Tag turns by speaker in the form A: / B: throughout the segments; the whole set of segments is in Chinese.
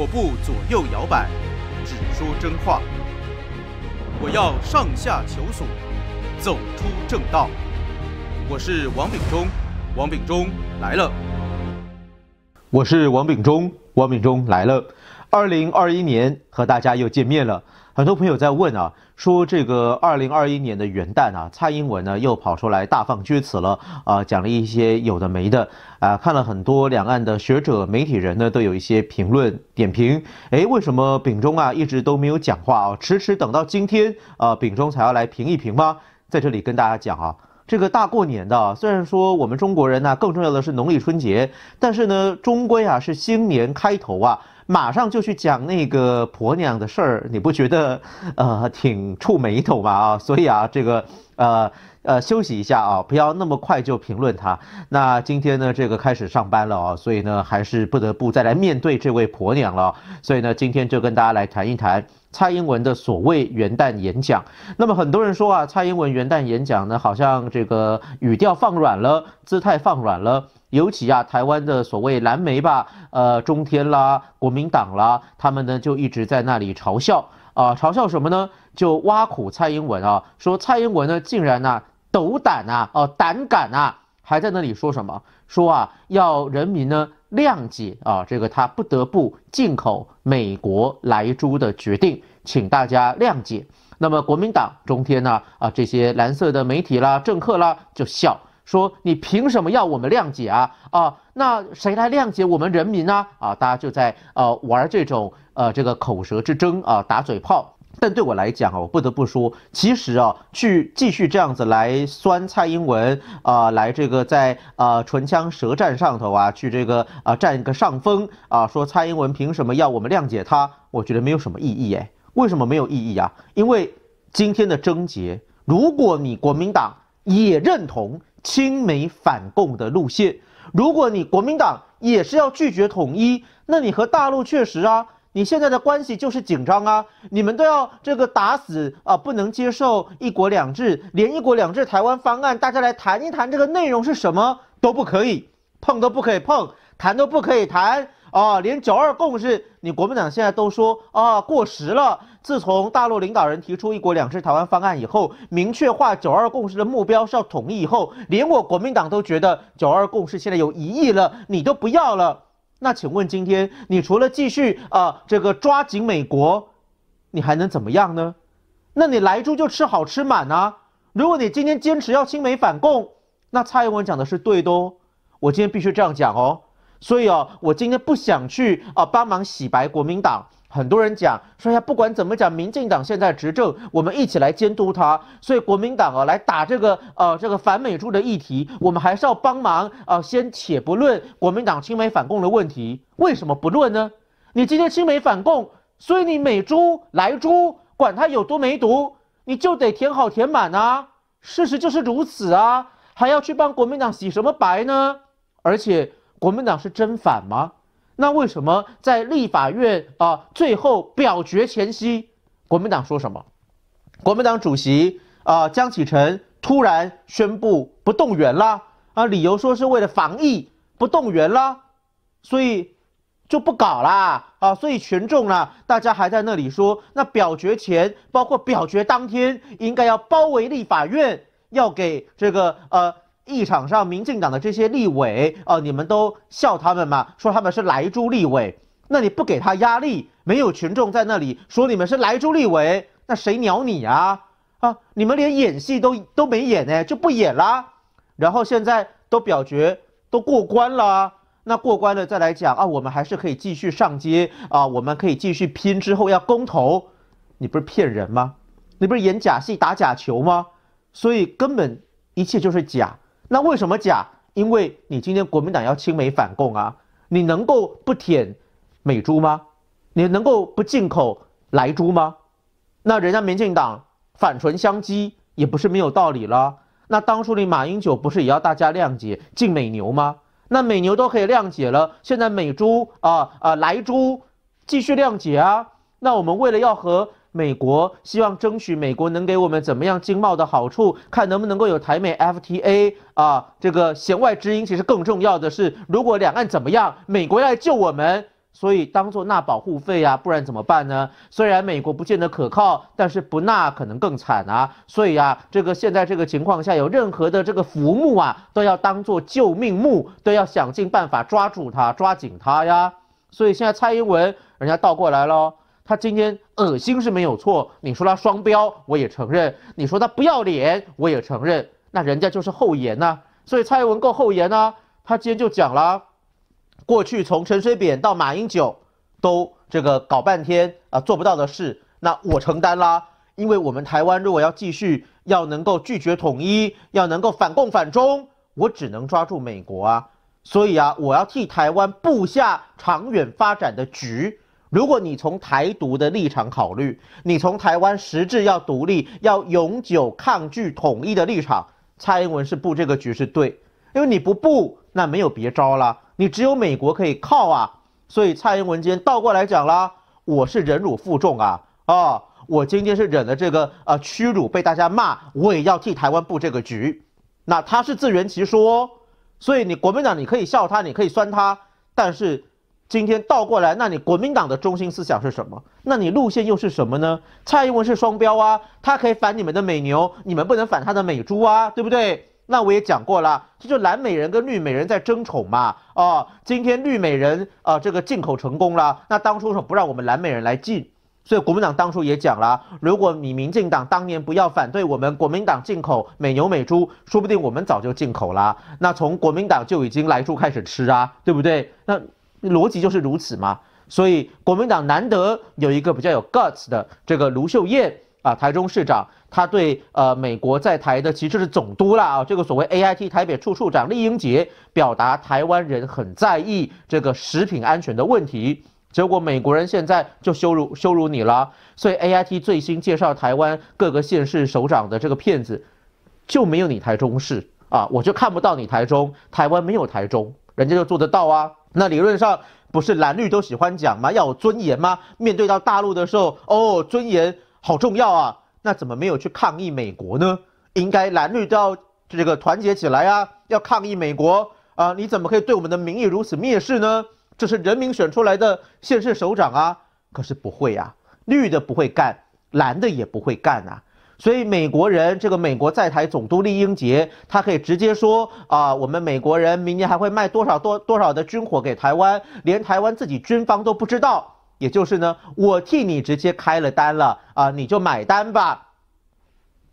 A: 我不左右摇摆，只说真话。我要上下求索，走出正道。我是王秉忠，王秉忠来了。我是王秉忠，王秉忠来了。二零二一年和大家又见面了。很多朋友在问啊，说这个二零二一年的元旦啊，蔡英文呢又跑出来大放厥词了啊，讲了一些有的没的啊。看了很多两岸的学者、媒体人呢，都有一些评论点评。哎，为什么丙中啊一直都没有讲话啊？迟迟等到今天啊，丙中才要来评一评吗？在这里跟大家讲啊，这个大过年的，虽然说我们中国人呢更重要的是农历春节，但是呢，终归啊是新年开头啊。马上就去讲那个婆娘的事儿，你不觉得，呃，挺触眉头吗？啊，所以啊，这个，呃，呃，休息一下啊，不要那么快就评论他。那今天呢，这个开始上班了啊，所以呢，还是不得不再来面对这位婆娘了。所以呢，今天就跟大家来谈一谈蔡英文的所谓元旦演讲。那么很多人说啊，蔡英文元旦演讲呢，好像这个语调放软了，姿态放软了。尤其啊，台湾的所谓蓝媒吧，呃，中天啦，国民党啦，他们呢就一直在那里嘲笑啊，嘲笑什么呢？就挖苦蔡英文啊，说蔡英文呢竟然呢斗胆啊，哦胆敢啊，还在那里说什么？说啊要人民呢谅解啊，这个他不得不进口美国莱猪的决定，请大家谅解。那么国民党、中天呢啊这些蓝色的媒体啦、政客啦就笑。说你凭什么要我们谅解啊？啊，那谁来谅解我们人民呢？啊，大家就在呃玩这种呃这个口舌之争啊，打嘴炮。但对我来讲啊，我不得不说，其实啊，去继续这样子来酸蔡英文啊，来这个在呃唇枪舌战上头啊，去这个啊占一个上风啊，说蔡英文凭什么要我们谅解他？我觉得没有什么意义哎。为什么没有意义啊？因为今天的症结，如果你国民党也认同。亲美反共的路线，如果你国民党也是要拒绝统一，那你和大陆确实啊，你现在的关系就是紧张啊。你们都要这个打死啊，不能接受一国两制，连一国两制台湾方案，大家来谈一谈这个内容是什么都不可以碰，都不可以碰，谈都不可以谈。啊，连九二共识，你国民党现在都说啊过时了。自从大陆领导人提出一国两制台湾方案以后，明确化九二共识的目标是要统一以后，连我国民党都觉得九二共识现在有疑义了，你都不要了。那请问今天你除了继续啊这个抓紧美国，你还能怎么样呢？那你来住就吃好吃满啊。如果你今天坚持要亲美反共，那蔡英文讲的是对的哦。我今天必须这样讲哦。所以哦，我今天不想去啊帮忙洗白国民党。很多人讲说呀，不管怎么讲，民进党现在执政，我们一起来监督他。所以国民党啊，来打这个呃这个反美猪的议题，我们还是要帮忙啊。先且不论国民党亲美反共的问题，为什么不论呢？你今天亲美反共，所以你美猪莱猪，管它有多没毒，你就得填好填满啊。事实就是如此啊，还要去帮国民党洗什么白呢？而且。国民党是真反吗？那为什么在立法院啊最后表决前夕，国民党说什么？国民党主席啊江启臣突然宣布不动员啦啊，理由说是为了防疫不动员啦，所以就不搞啦啊，所以群众啦，大家还在那里说，那表决前包括表决当天应该要包围立法院，要给这个呃。议场上，民进党的这些立委，哦，你们都笑他们嘛，说他们是来猪立委。那你不给他压力，没有群众在那里说你们是来猪立委，那谁鸟你啊？啊，你们连演戏都都没演呢，就不演啦。然后现在都表决都过关了，那过关了再来讲啊，我们还是可以继续上街啊，我们可以继续拼，之后要公投，你不是骗人吗？你不是演假戏打假球吗？所以根本一切就是假。那为什么假？因为你今天国民党要亲美反共啊，你能够不舔美猪吗？你能够不进口莱猪吗？那人家民进党反唇相讥也不是没有道理了。那当初你马英九不是也要大家谅解进美牛吗？那美牛都可以谅解了，现在美猪啊啊莱猪继续谅解啊？那我们为了要和。美国希望争取美国能给我们怎么样经贸的好处，看能不能够有台美 FTA 啊。这个弦外之音，其实更重要的是，如果两岸怎么样，美国来救我们，所以当做纳保护费啊，不然怎么办呢？虽然美国不见得可靠，但是不纳可能更惨啊。所以啊，这个现在这个情况下，有任何的这个浮木啊，都要当做救命木，都要想尽办法抓住它，抓紧它呀。所以现在蔡英文人家倒过来了。他今天恶心是没有错，你说他双标我也承认，你说他不要脸我也承认，那人家就是厚颜呐，所以蔡文够厚颜呐，他今天就讲了，过去从陈水扁到马英九都这个搞半天啊做不到的事，那我承担啦，因为我们台湾如果要继续要能够拒绝统一，要能够反共反中，我只能抓住美国啊，所以啊我要替台湾布下长远发展的局。如果你从台独的立场考虑，你从台湾实质要独立、要永久抗拒统一的立场，蔡英文是布这个局是对，因为你不布，那没有别招了，你只有美国可以靠啊。所以蔡英文今天倒过来讲啦，我是忍辱负重啊，哦，我今天是忍了这个呃屈辱，被大家骂，我也要替台湾布这个局，那他是自圆其说，所以你国民党你可以笑他，你可以酸他，但是。今天倒过来，那你国民党的中心思想是什么？那你路线又是什么呢？蔡英文是双标啊，他可以反你们的美牛，你们不能反他的美猪啊，对不对？那我也讲过了，这就蓝美人跟绿美人在争宠嘛。哦，今天绿美人啊，这个进口成功了，那当初说不让我们蓝美人来进，所以国民党当初也讲了，如果你民进党当年不要反对我们国民党进口美牛美猪，说不定我们早就进口了。那从国民党就已经来猪开始吃啊，对不对？那。逻辑就是如此嘛，所以国民党难得有一个比较有 guts 的这个卢秀燕啊，台中市长，他对呃美国在台的其实是总督啦啊，这个所谓 A I T 台北处处长丽英杰表达台湾人很在意这个食品安全的问题，结果美国人现在就羞辱羞辱你了，所以 A I T 最新介绍台湾各个县市首长的这个骗子，就没有你台中市啊，我就看不到你台中，台湾没有台中，人家就做得到啊。那理论上不是蓝绿都喜欢讲吗？要有尊严吗？面对到大陆的时候，哦，尊严好重要啊！那怎么没有去抗议美国呢？应该蓝绿都要这个团结起来啊，要抗议美国啊！你怎么可以对我们的民意如此蔑视呢？这是人民选出来的现市首长啊！可是不会呀，绿的不会干，蓝的也不会干啊。所以美国人，这个美国在台总督利英杰，他可以直接说啊，我们美国人明年还会卖多少多多少的军火给台湾，连台湾自己军方都不知道。也就是呢，我替你直接开了单了啊，你就买单吧。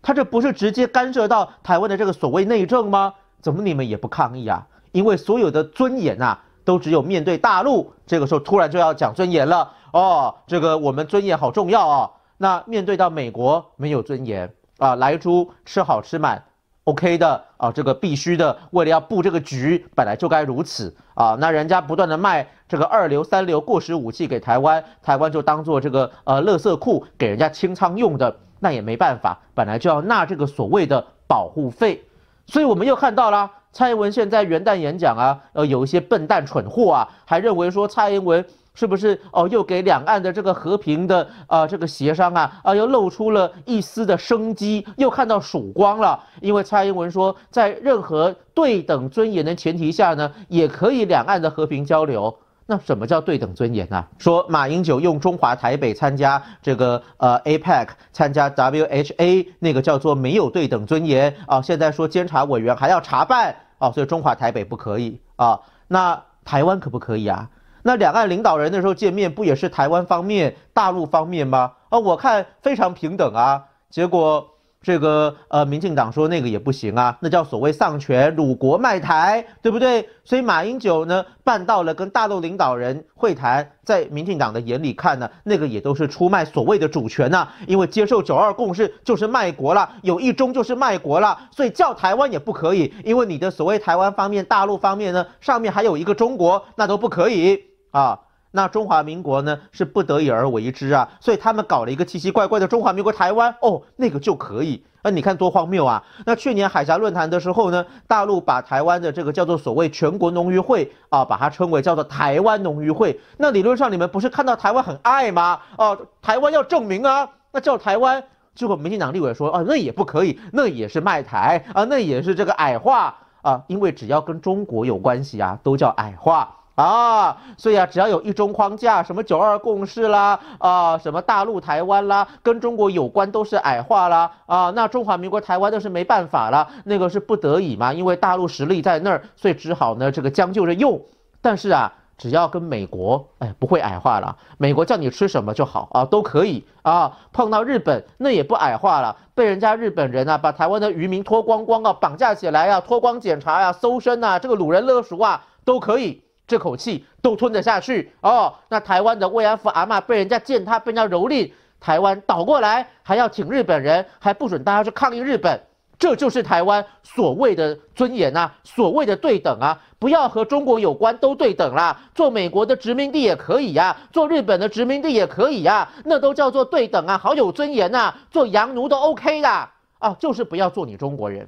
A: 他这不是直接干涉到台湾的这个所谓内政吗？怎么你们也不抗议啊？因为所有的尊严呐，都只有面对大陆。这个时候突然就要讲尊严了哦，这个我们尊严好重要啊。那面对到美国没有尊严啊，来猪吃好吃满，OK 的啊，这个必须的，为了要布这个局，本来就该如此啊。那人家不断的卖这个二流、三流、过时武器给台湾，台湾就当做这个呃垃圾库给人家清仓用的，那也没办法，本来就要纳这个所谓的保护费。所以我们又看到了蔡英文现在元旦演讲啊，呃，有一些笨蛋蠢货啊，还认为说蔡英文。是不是哦？又给两岸的这个和平的啊这个协商啊啊，又露出了一丝的生机，又看到曙光了。因为蔡英文说，在任何对等尊严的前提下呢，也可以两岸的和平交流。那什么叫对等尊严啊？说马英九用中华台北参加这个呃 APEC，参加 W H A 那个叫做没有对等尊严啊。现在说监察委员还要查办啊，所以中华台北不可以啊。那台湾可不可以啊？那两岸领导人那时候见面不也是台湾方面、大陆方面吗？啊，我看非常平等啊。结果这个呃，民进党说那个也不行啊，那叫所谓丧权辱国卖台，对不对？所以马英九呢办到了跟大陆领导人会谈，在民进党的眼里看呢，那个也都是出卖所谓的主权呐。因为接受九二共识就是卖国了，有一中就是卖国了，所以叫台湾也不可以，因为你的所谓台湾方面、大陆方面呢，上面还有一个中国，那都不可以。啊，那中华民国呢是不得已而为之啊，所以他们搞了一个奇奇怪怪的中华民国台湾哦，那个就可以。那你看多荒谬啊！那去年海峡论坛的时候呢，大陆把台湾的这个叫做所谓全国农渔会啊，把它称为叫做台湾农渔会。那理论上你们不是看到台湾很爱吗？哦，台湾要证明啊，那叫台湾。结果民进党立委说啊，那也不可以，那也是卖台啊，那也是这个矮化啊，因为只要跟中国有关系啊，都叫矮化。啊，所以啊，只要有一中框架，什么九二共识啦，啊，什么大陆台湾啦，跟中国有关都是矮化啦，啊。那中华民国台湾都是没办法啦，那个是不得已嘛，因为大陆实力在那儿，所以只好呢这个将就着用。但是啊，只要跟美国，哎，不会矮化了，美国叫你吃什么就好啊，都可以啊。碰到日本那也不矮化了，被人家日本人啊把台湾的渔民脱光光啊，绑架起来啊，脱光检查呀，搜身呐，这个掳人勒赎啊，都可以。这口气都吞得下去哦？那台湾的慰安妇阿妈被人家践踏，被人家蹂躏，台湾倒过来还要请日本人，还不准大家去抗议日本，这就是台湾所谓的尊严啊，所谓的对等啊！不要和中国有关都对等啦，做美国的殖民地也可以呀，做日本的殖民地也可以呀，那都叫做对等啊，好有尊严呐！做洋奴都 OK 啦，啊，就是不要做你中国人，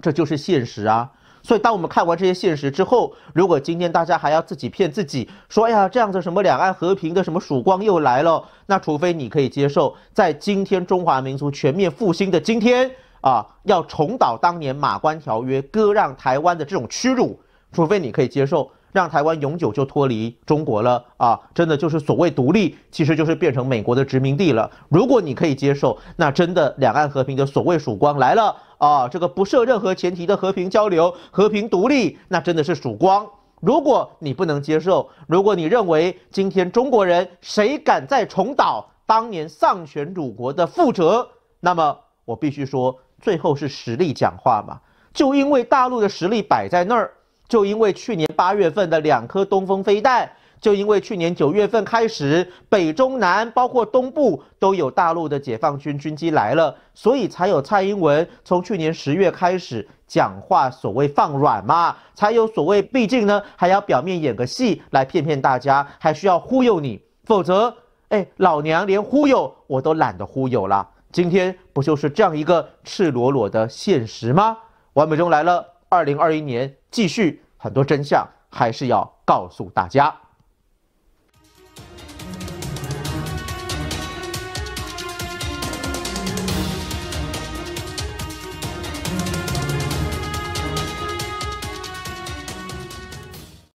A: 这就是现实啊！所以，当我们看完这些现实之后，如果今天大家还要自己骗自己，说“哎呀，这样子什么两岸和平的什么曙光又来了”，那除非你可以接受，在今天中华民族全面复兴的今天啊，要重蹈当年马关条约割让台湾的这种屈辱，除非你可以接受。让台湾永久就脱离中国了啊！真的就是所谓独立，其实就是变成美国的殖民地了。如果你可以接受，那真的两岸和平的所谓曙光来了啊！这个不设任何前提的和平交流、和平独立，那真的是曙光。如果你不能接受，如果你认为今天中国人谁敢再重蹈当年丧权辱国的覆辙，那么我必须说，最后是实力讲话嘛，就因为大陆的实力摆在那儿。就因为去年八月份的两颗东风飞弹，就因为去年九月份开始，北中南包括东部都有大陆的解放军军机来了，所以才有蔡英文从去年十月开始讲话，所谓放软嘛，才有所谓。毕竟呢，还要表面演个戏来骗骗大家，还需要忽悠你，否则，哎，老娘连忽悠我都懒得忽悠了。今天不就是这样一个赤裸裸的现实吗？完美中来了，二零二一年继续。很多真相还是要告诉大家。